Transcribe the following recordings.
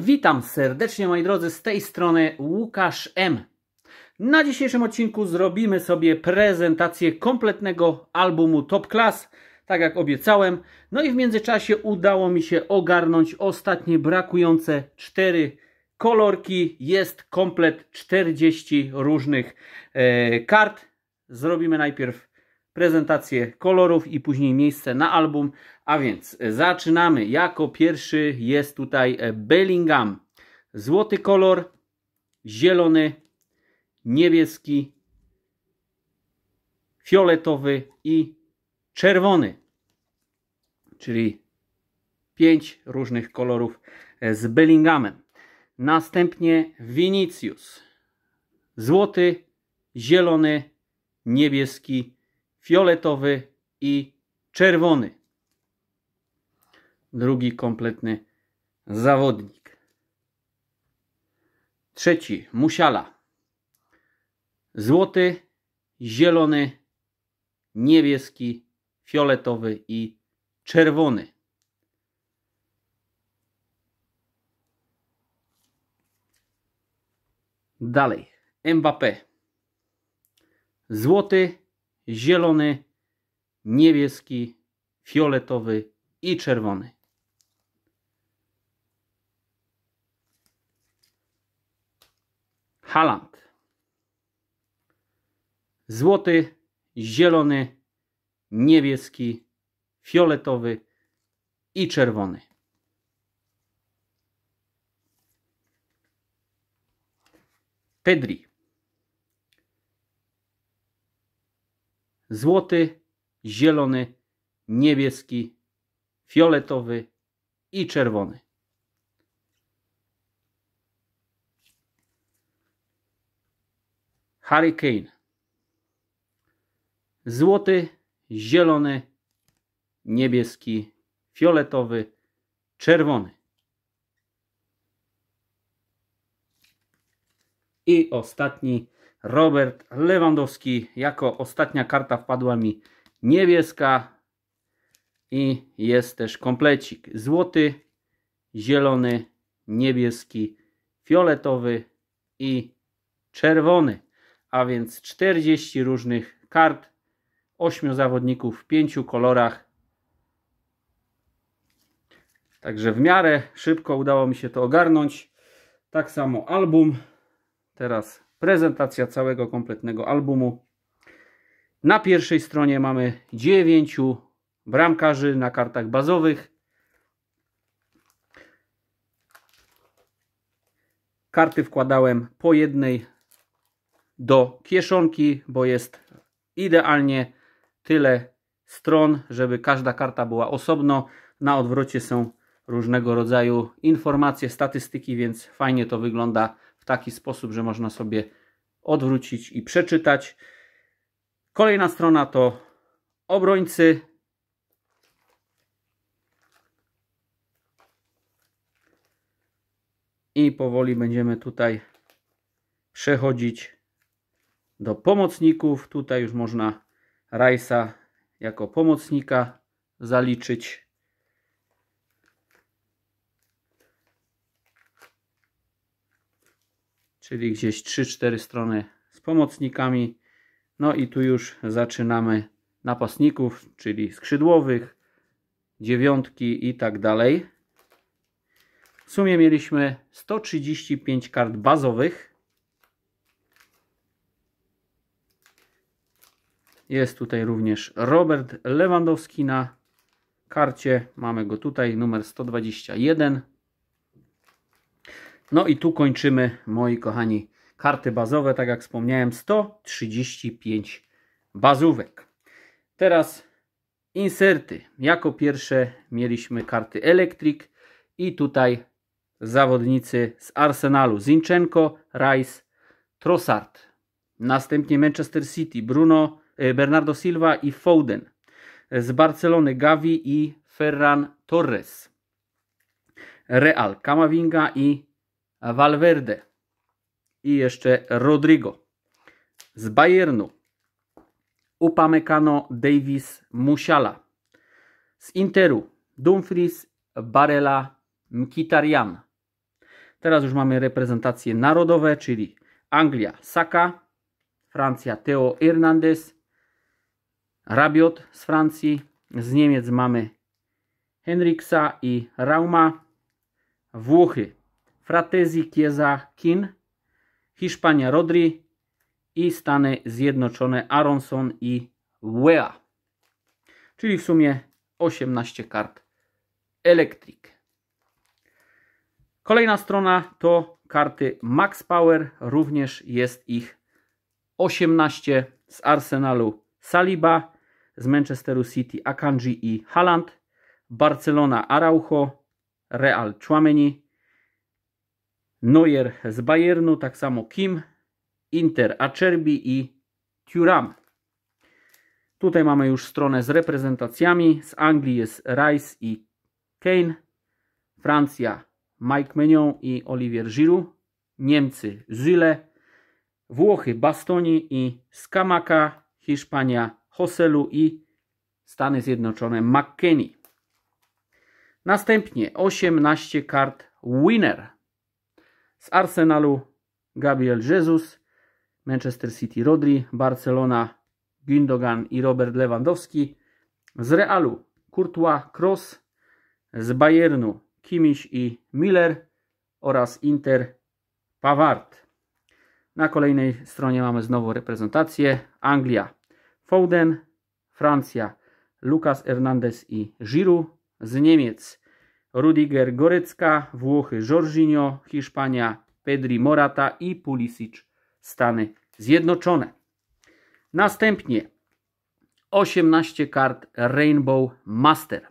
Witam serdecznie moi drodzy, z tej strony Łukasz M. Na dzisiejszym odcinku zrobimy sobie prezentację kompletnego albumu Top Class, tak jak obiecałem. No i w międzyczasie udało mi się ogarnąć ostatnie brakujące 4 kolorki. Jest komplet 40 różnych e, kart. Zrobimy najpierw prezentację kolorów i później miejsce na album, a więc e, zaczynamy. Jako pierwszy jest tutaj e, Bellingham. Złoty kolor, zielony, niebieski, fioletowy i czerwony. Czyli pięć różnych kolorów e, z Bellinghamem. Następnie Vinicius. Złoty, zielony, niebieski, fioletowy i czerwony. Drugi kompletny zawodnik. Trzeci musiala. Złoty, zielony, niebieski, fioletowy i czerwony. Dalej. Mbappé. Złoty, zielony, niebieski, fioletowy i czerwony. Haland. Złoty, zielony, niebieski, fioletowy i czerwony. Pedri. Złoty, zielony, niebieski, fioletowy i czerwony. Harry Kane. Złoty, zielony, niebieski, fioletowy, czerwony. I ostatni Robert Lewandowski. Jako ostatnia karta wpadła mi niebieska. I jest też komplecik. Złoty, zielony, niebieski, fioletowy i czerwony a więc 40 różnych kart, 8 zawodników w 5 kolorach. Także w miarę szybko udało mi się to ogarnąć. Tak samo album. Teraz prezentacja całego kompletnego albumu. Na pierwszej stronie mamy 9 bramkarzy na kartach bazowych. Karty wkładałem po jednej do kieszonki, bo jest idealnie tyle stron, żeby każda karta była osobno. Na odwrocie są różnego rodzaju informacje, statystyki, więc fajnie to wygląda w taki sposób, że można sobie odwrócić i przeczytać. Kolejna strona to obrońcy. I powoli będziemy tutaj przechodzić do pomocników. Tutaj już można Rajsa jako pomocnika zaliczyć. Czyli gdzieś 3-4 strony z pomocnikami. No i tu już zaczynamy napastników, czyli skrzydłowych, dziewiątki i tak dalej. W sumie mieliśmy 135 kart bazowych. Jest tutaj również Robert Lewandowski na karcie. Mamy go tutaj, numer 121. No i tu kończymy, moi kochani, karty bazowe. Tak jak wspomniałem, 135 bazówek. Teraz inserty. Jako pierwsze mieliśmy karty Electric i tutaj zawodnicy z Arsenalu. Zinchenko, Rice, Trossard. Następnie Manchester City, Bruno Y, Bernardo Silva i Foden. Y, z Barcelony Gavi i Ferran Torres. Real Kamavinga i Valverde. I jeszcze Rodrigo. Z Bayernu Upamecano, Davis, Musiala. Z Interu Dumfries, Barela, Mkhitaryan. Teraz już mamy reprezentacje narodowe, czyli Anglia Saka, Francja Theo Hernandez, Rabiot z Francji, z Niemiec mamy Henriksa i Rauma, Włochy Fratezi, Chiesa, Kin, Hiszpania Rodri i Stany Zjednoczone Aronson i Wea. Czyli w sumie 18 kart Electric. Kolejna strona to karty Max Power, również jest ich 18 z arsenalu Saliba, z Manchesteru City Akanji i Haaland, Barcelona Araujo, Real Chouameni, Neuer z Bayernu, tak samo Kim, Inter Acerbi i Thuram. Tutaj mamy już stronę z reprezentacjami. Z Anglii jest Rice i Kane, Francja Mike Menion i Olivier Giroud, Niemcy Zyle, Włochy Bastoni i Skamaka, Hiszpania Hoselu i Stany Zjednoczone McKenny. Następnie 18 kart Winner z Arsenalu Gabriel Jesus, Manchester City Rodri, Barcelona Gündogan i Robert Lewandowski, z Realu Courtois Cross, z Bayernu Kimmich i Miller oraz Inter Pavard. Na kolejnej stronie mamy znowu reprezentację Anglia Foden, Francja, Lucas Hernandez i Giroud z Niemiec. Rudiger Gorecka, Włochy Jorginho, Hiszpania Pedri Morata i Pulisic Stany Zjednoczone. Następnie 18 kart Rainbow Master.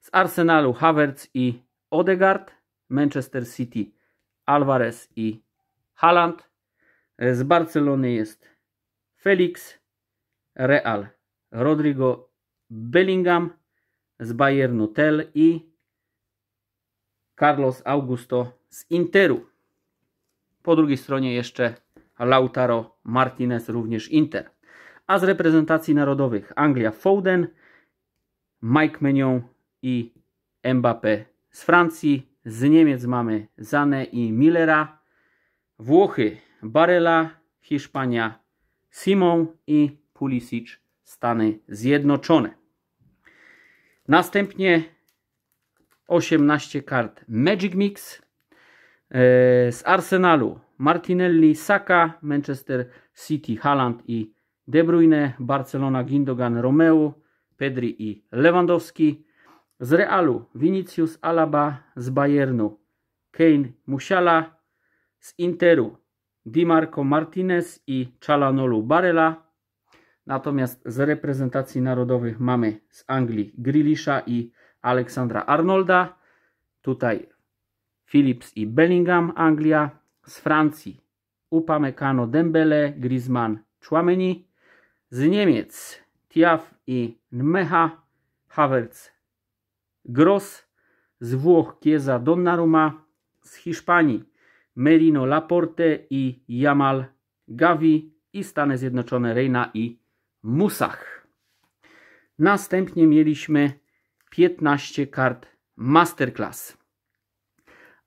Z Arsenalu Havertz i Odegaard, Manchester City Alvarez i Haaland. Z Barcelony jest Felix, Real, Rodrigo Bellingham z Bayernu Tel i Carlos Augusto z Interu. Po drugiej stronie jeszcze Lautaro Martinez, również Inter. A z reprezentacji narodowych Anglia Foden, Mike Menion i Mbappé z Francji. Z Niemiec mamy Zane i Millera. Włochy Barella, Hiszpania Simon i Pulisic, Stany Zjednoczone. Następnie 18 kart Magic Mix e, z Arsenalu Martinelli, Saka, Manchester City, Haaland i De Bruyne, Barcelona, Gindogan, Romeo, Pedri i Lewandowski, z Realu Vinicius, Alaba, z Bayernu Kane, Musiala, z Interu Di Marco Martinez i Czalanolu, Barela, Natomiast z reprezentacji narodowych mamy z Anglii Grilisza i Aleksandra Arnolda. Tutaj Phillips i Bellingham, Anglia. Z Francji Upamecano, Dembele, Griezmann, Chouameni. Z Niemiec Tiaf i Nmecha, Havertz, Gross. Z Włoch Chiesa, Donnarumma. Z Hiszpanii Merino, Laporte i Jamal, Gavi. I Stany Zjednoczone Reina i musach. Następnie mieliśmy 15 kart Masterclass.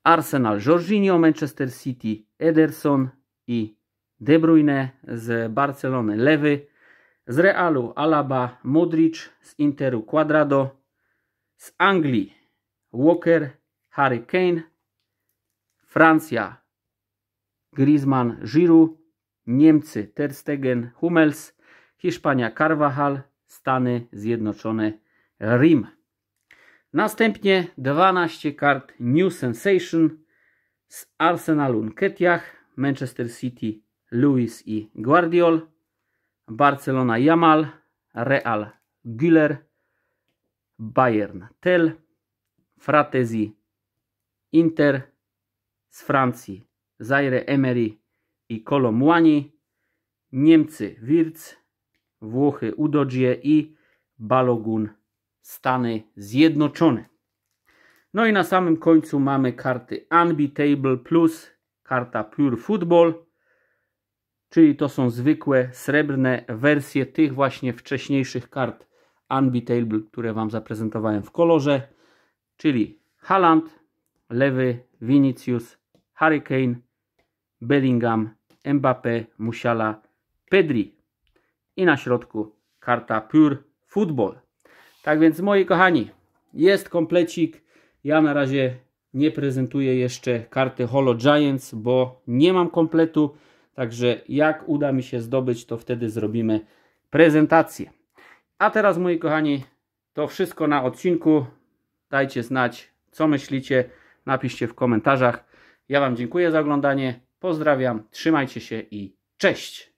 Arsenal Jorginho, Manchester City Ederson i De Bruyne z Barcelony Lewy, z Realu Alaba Modric, z Interu Quadrado, z Anglii Walker Harry Kane, Francja Griezmann Giroud, Niemcy Ter Stegen Hummels, Hiszpania Carvajal, Stany Zjednoczone Rim. Następnie 12 kart New Sensation z Arsenalu Nketiah, Manchester City Luis i Guardiol, Barcelona Jamal, Real Güler, Bayern Tel, Fratesi Inter, z Francji Zaire Emery i Kolomłani, Niemcy Wirtz, Włochy, Udogie i Balogun, Stany Zjednoczone. No i na samym końcu mamy karty Unbeatable Plus, karta Pure Football, czyli to są zwykłe srebrne wersje tych właśnie wcześniejszych kart Unbeatable, które Wam zaprezentowałem w kolorze, czyli Haaland, Lewy, Vinicius, Hurricane, Bellingham, Mbappé, Musiala, Pedri i na środku karta Pure Football. Tak więc moi kochani, jest komplecik. Ja na razie nie prezentuję jeszcze karty Holo Giants, bo nie mam kompletu. Także jak uda mi się zdobyć, to wtedy zrobimy prezentację. A teraz moi kochani, to wszystko na odcinku. Dajcie znać, co myślicie. Napiszcie w komentarzach. Ja Wam dziękuję za oglądanie. Pozdrawiam, trzymajcie się i cześć!